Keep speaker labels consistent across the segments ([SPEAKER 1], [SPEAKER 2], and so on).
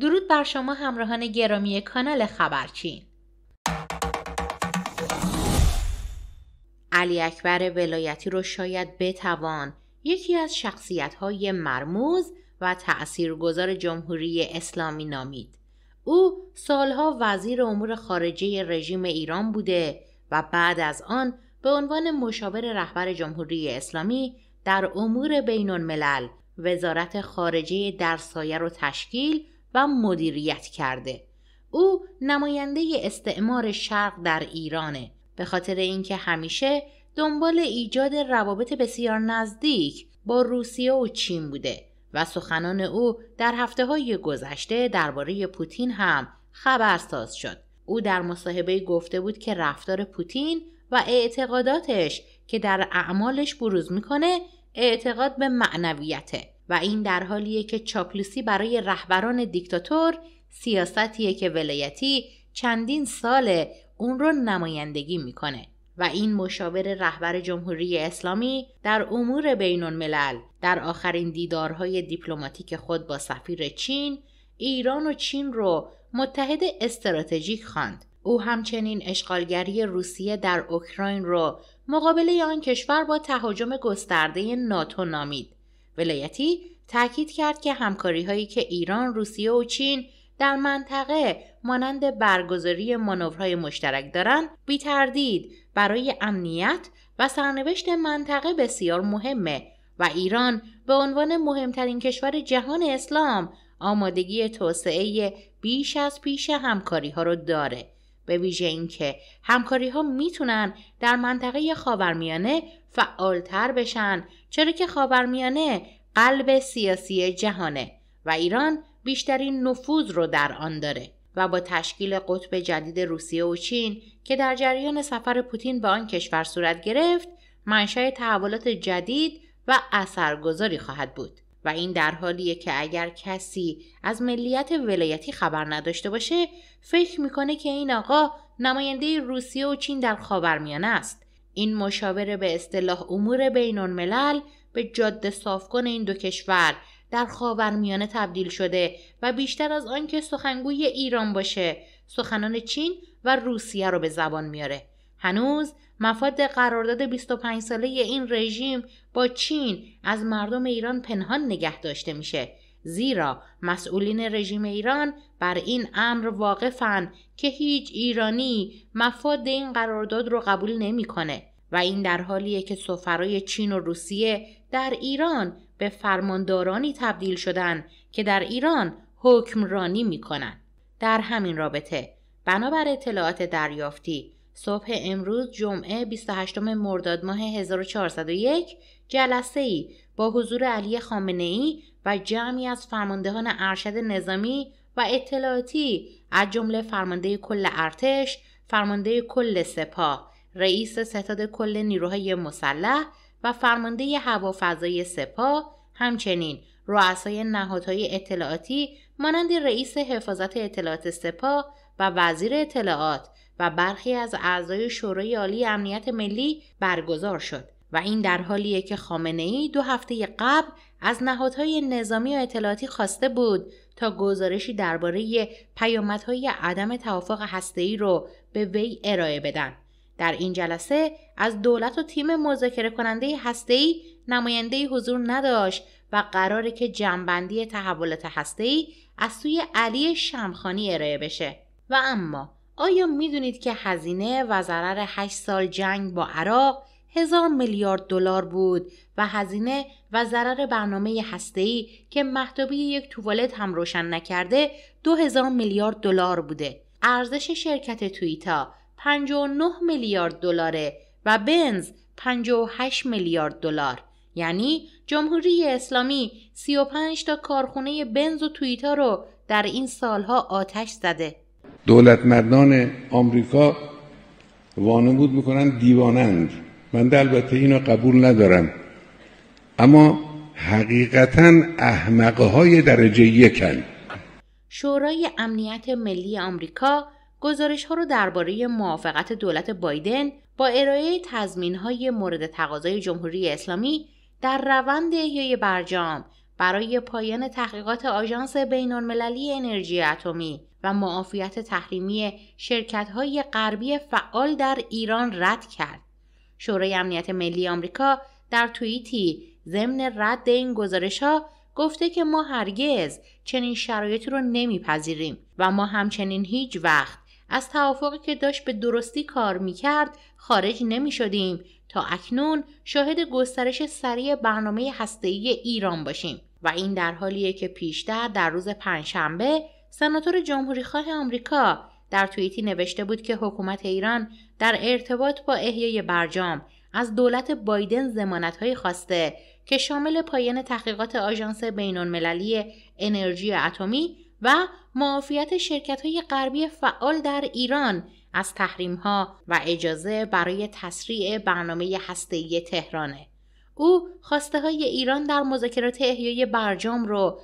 [SPEAKER 1] درود بر شما همراهان گرامی کانال خبرچین علی اکبر ولایتی رو شاید بتوان یکی از شخصیت های مرموز و تاثیرگذار جمهوری اسلامی نامید. او سالها وزیر امور خارجه رژیم ایران بوده و بعد از آن به عنوان مشاور رهبر جمهوری اسلامی در امور بین الملل وزارت خارجه در سایه رو تشکیل و مدیریت کرده او نماینده استعمار شرق در ایرانه به خاطر اینکه همیشه دنبال ایجاد روابط بسیار نزدیک با روسیه و چین بوده و سخنان او در هفته های گذشته درباره پوتین هم خبرساز شد او در مصاحبه گفته بود که رفتار پوتین و اعتقاداتش که در اعمالش بروز میکنه اعتقاد به معنویته و این در حالیه که چاپلوسی برای رهبران دیکتاتور سیاستیه که ولایتی چندین سال اون رو نمایندگی میکنه و این مشاور رهبر جمهوری اسلامی در امور بین الملل در آخرین دیدارهای دیپلماتیک خود با سفیر چین ایران و چین رو متحد استراتژیک خواند او همچنین اشغالگری روسیه در اوکراین رو مقابله آن کشور با تهاجم گسترده ناتو نامید ولایتی تاکید کرد که همکاری هایی که ایران، روسیه و چین در منطقه مانند برگزاری مانورهای مشترک دارند بی تردید برای امنیت و سرنوشت منطقه بسیار مهمه و ایران به عنوان مهمترین کشور جهان اسلام آمادگی توسعه بیش از پیش همکاری ها رو داره به ویژه اینکه همکاری ها میتونن در منطقه خاورمیانه فعالتر بشن چرا که خاورمیانه قلب سیاسی جهانه و ایران بیشترین نفوذ رو در آن داره و با تشکیل قطب جدید روسیه و چین که در جریان سفر پوتین به آن کشور صورت گرفت منشأ تحولات جدید و اثرگذاری خواهد بود و این در حالیه که اگر کسی از ملیت ولایتی خبر نداشته باشه فکر میکنه که این آقا نماینده روسیه و چین در خاورمیانه است این مشاوره به اصطلاح امور بین الملل به جاده صافکن این دو کشور در خاورمیانه تبدیل شده و بیشتر از آنکه سخنگوی ایران باشه سخنان چین و روسیه رو به زبان میاره هنوز مفاد قرارداد 25 ساله این رژیم با چین از مردم ایران پنهان نگه داشته میشه زیرا مسئولین رژیم ایران بر این امر واقفن که هیچ ایرانی مفاد این قرارداد رو قبول نمیکنه و این در حالیه که سفرای چین و روسیه در ایران به فرماندارانی تبدیل شدن که در ایران حکمرانی می در همین رابطه بنابر اطلاعات دریافتی صبح امروز جمعه 28 مرداد ماه 1401 جلسه ای با حضور علی خامنه ای و جمعی از فرماندهان ارشد نظامی و اطلاعاتی از جمله فرمانده کل ارتش، فرمانده کل سپاه، رئیس ستاد کل نیروهای مسلح و فرمانده هوافضای سپاه همچنین رؤسای نهادهای اطلاعاتی مانند رئیس حفاظت اطلاعات سپاه و وزیر اطلاعات و برخی از اعضای شورای عالی امنیت ملی برگزار شد و این در حالیه که خامنه ای دو هفته قبل از نهادهای نظامی و اطلاعاتی خواسته بود تا گزارشی درباره پیامدهای عدم توافق هسته‌ای رو به وی ارائه بدن در این جلسه از دولت و تیم مذاکره کننده ای نماینده حضور نداشت و قراره که جمعبندی تحولات ای از سوی علی شمخانی ارائه بشه و اما آیا میدونید که هزینه و ضرر 8 سال جنگ با عراق هزار میلیارد دلار بود و هزینه و ضرر برنامه ای که محتوی یک توالت هم روشن نکرده دو هزار میلیارد دلار بوده ارزش شرکت توییتا 59 میلیارد دلاره و بنز 58 میلیارد دلار یعنی جمهوری اسلامی 35 تا کارخونه بنز و تویتا رو در این سالها آتش زده دولت مردان آمریکا وانمود میکنن دیوانند من البته اینو قبول ندارم اما حقیقتا احمقه های درجه یکن شورای امنیت ملی آمریکا گزارش ها رو درباره موافقت دولت بایدن با ارائه تضمین های مورد تقاضای جمهوری اسلامی در روند احیای برجام برای پایان تحقیقات آژانس بین‌المللی انرژی اتمی و معافیت تحریمی های غربی فعال در ایران رد کرد. شورای امنیت ملی آمریکا در توییتی ضمن رد این گزارش‌ها گفته که ما هرگز چنین شرایطی رو نمیپذیریم و ما همچنین هیچ وقت از توافقی که داشت به درستی کار میکرد خارج نمی شدیم تا اکنون شاهد گسترش سریع برنامه هسته‌ای ایران باشیم و این در حالیه که پیشتر در روز پنجشنبه سناتور خواه آمریکا در توییتی نوشته بود که حکومت ایران در ارتباط با احیای برجام از دولت بایدن های خواسته که شامل پایان تحقیقات آژانس بینالمللی انرژی اتمی و معافیت شرکت های غربی فعال در ایران از تحریم ها و اجازه برای تسریع برنامه هسته‌ای تهرانه. او خواسته های ایران در مذاکرات احیای برجام رو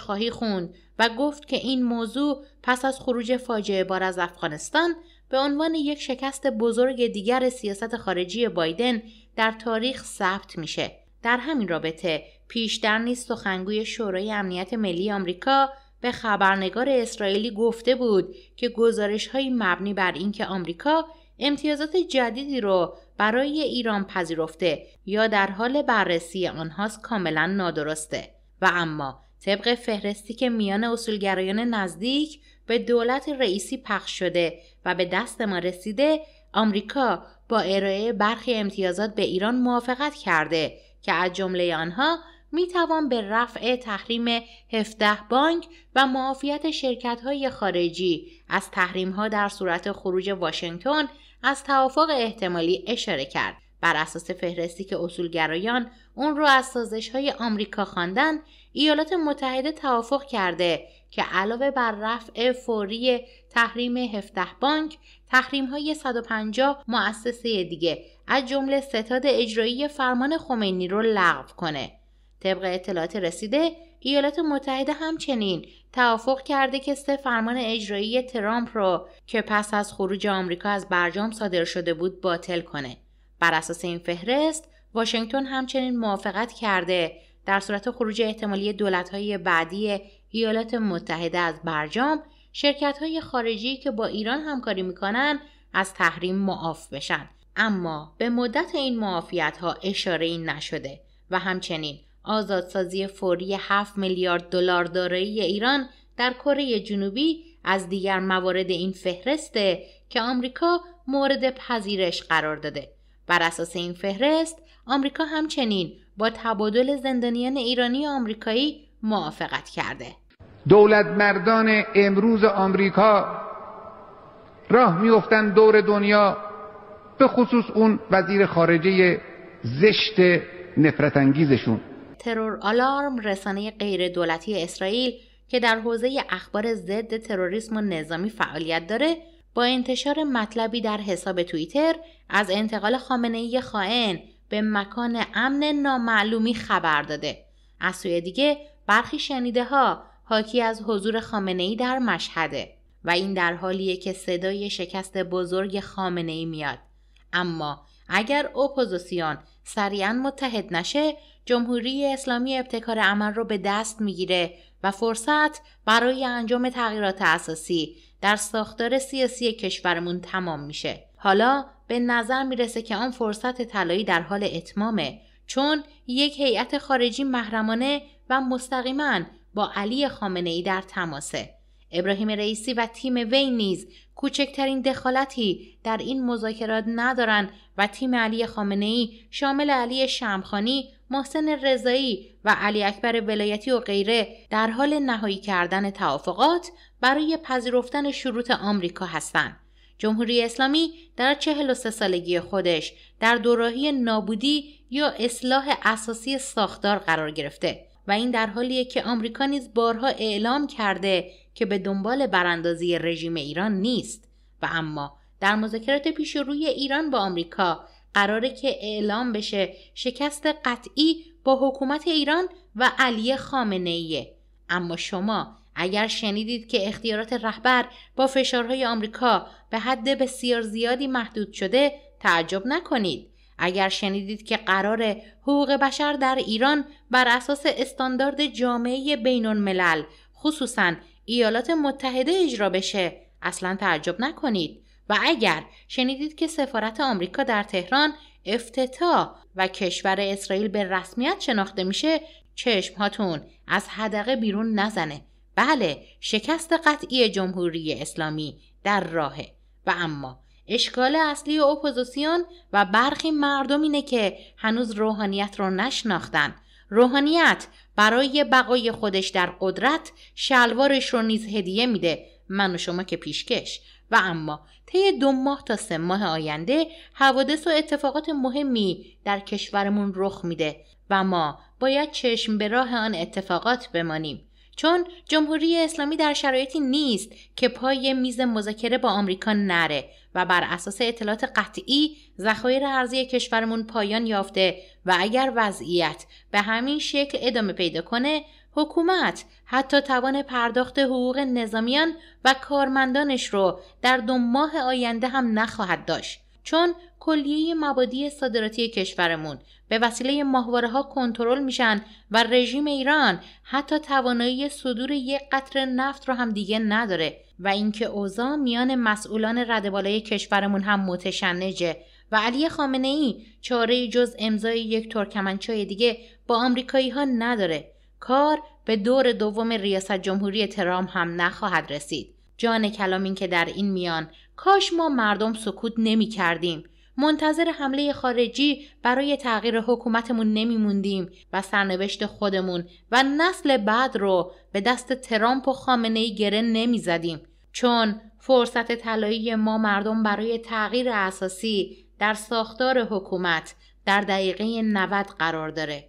[SPEAKER 1] خواهی خوند و گفت که این موضوع پس از خروج فاجعه بار از افغانستان به عنوان یک شکست بزرگ دیگر سیاست خارجی بایدن در تاریخ ثبت میشه. در همین رابطه پیشتر نیز سخنگوی شورای امنیت ملی آمریکا به خبرنگار اسرائیلی گفته بود که گزارش های مبنی بر اینکه آمریکا امتیازات جدیدی رو برای ایران پذیرفته یا در حال بررسی آنهاست کاملا نادرسته و اما طبق فهرستی که میان اصولگرایان نزدیک به دولت رئیسی پخش شده و به دست ما رسیده آمریکا با ارائه برخی امتیازات به ایران موافقت کرده که از جمله آنها می توان به رفع تحریم 17 بانک و معافیت شرکت های خارجی از تحریم ها در صورت خروج واشنگتن از توافق احتمالی اشاره کرد. بر اساس فهرستی که اصولگرایان اون رو از سازش های آمریکا خواندن، ایالات متحده توافق کرده که علاوه بر رفع فوری تحریم 17 بانک، تحریم های 150 مؤسسه دیگه از جمله ستاد اجرایی فرمان خمینی رو لغو کنه. طبق اطلاعات رسیده ایالات متحده همچنین توافق کرده که سه فرمان اجرایی ترامپ رو که پس از خروج آمریکا از برجام صادر شده بود باطل کنه. بر اساس این فهرست واشنگتن همچنین موافقت کرده در صورت خروج احتمالی دولت‌های بعدی ایالات متحده از برجام شرکت‌های خارجی که با ایران همکاری می‌کنند از تحریم معاف بشن اما به مدت این معافیت ها اشاره نشده و همچنین آزادسازی فوری 7 میلیارد دلار دارایی ایران در کره جنوبی از دیگر موارد این فهرسته که آمریکا مورد پذیرش قرار داده. بر اساس این فهرست، آمریکا همچنین با تبادل زندانیان ایرانی آمریکایی موافقت کرده. دولت مردان امروز آمریکا راه میفتن دور دنیا به خصوص اون وزیر خارجه زشت نفرت انگیزشون ترور آلارم رسانه غیر دولتی اسرائیل که در حوزه اخبار ضد تروریسم و نظامی فعالیت داره با انتشار مطلبی در حساب توییتر از انتقال ای خائن به مکان امن نامعلومی خبر داده. از سوی دیگه برخی شنیده ها حاکی از حضور ای در مشهده و این در حالیه که صدای شکست بزرگ ای میاد. اما اگر اپوزیسیون سریعا متحد نشه جمهوری اسلامی ابتکار عمل رو به دست میگیره و فرصت برای انجام تغییرات اساسی در ساختار سیاسی کشورمون تمام میشه. حالا به نظر میرسه که آن فرصت طلایی در حال اتمامه چون یک هیئت خارجی محرمانه و مستقیما با علی خامنه ای در تماسه. ابراهیم رئیسی و تیم وی نیز کوچکترین دخالتی در این مذاکرات ندارند و تیم علی خامنه ای شامل علی شمخانی محسن رضایی و علی اکبر ولایتی و غیره در حال نهایی کردن توافقات برای پذیرفتن شروط آمریکا هستند. جمهوری اسلامی در 43 سالگی خودش در دوراهی نابودی یا اصلاح اساسی ساختار قرار گرفته و این در حالیه که آمریکا نیز بارها اعلام کرده که به دنبال براندازی رژیم ایران نیست و اما در مذاکرات پیش روی ایران با آمریکا قراره که اعلام بشه شکست قطعی با حکومت ایران و علی خامنه ایه. اما شما اگر شنیدید که اختیارات رهبر با فشارهای آمریکا به حد بسیار زیادی محدود شده تعجب نکنید اگر شنیدید که قرار حقوق بشر در ایران بر اساس استاندارد جامعه بین الملل خصوصا ایالات متحده اجرا بشه اصلا تعجب نکنید و اگر شنیدید که سفارت آمریکا در تهران افتتاح و کشور اسرائیل به رسمیت شناخته میشه چشم هاتون از هدقه بیرون نزنه بله شکست قطعی جمهوری اسلامی در راهه و اما اشکال اصلی اپوزیسیون و برخی مردم اینه که هنوز روحانیت رو نشناختن روحانیت برای بقای خودش در قدرت شلوارش رو نیز هدیه میده من و شما که پیشکش و اما طی دو ماه تا سه ماه آینده حوادث و اتفاقات مهمی در کشورمون رخ میده و ما باید چشم به راه آن اتفاقات بمانیم چون جمهوری اسلامی در شرایطی نیست که پای میز مذاکره با آمریکا نره و بر اساس اطلاعات قطعی ذخایر ارزی کشورمون پایان یافته و اگر وضعیت به همین شکل ادامه پیدا کنه حکومت حتی توان پرداخت حقوق نظامیان و کارمندانش رو در دو ماه آینده هم نخواهد داشت چون کلیه مبادی صادراتی کشورمون به وسیله ماهواره ها کنترل میشن و رژیم ایران حتی توانایی صدور یک قطر نفت رو هم دیگه نداره و اینکه اوضاع میان مسئولان رده بالای کشورمون هم متشنجه و علی خامنه ای چاره جز امضای یک ترکمنچای دیگه با آمریکایی ها نداره کار به دور دوم ریاست جمهوری ترام هم نخواهد رسید. جان کلام این که در این میان کاش ما مردم سکوت نمی کردیم. منتظر حمله خارجی برای تغییر حکومتمون موندیم و سرنوشت خودمون و نسل بعد رو به دست ترامپ و خامنه ای گره نمیزدیم چون فرصت طلایی ما مردم برای تغییر اساسی در ساختار حکومت در دقیقه 90 قرار داره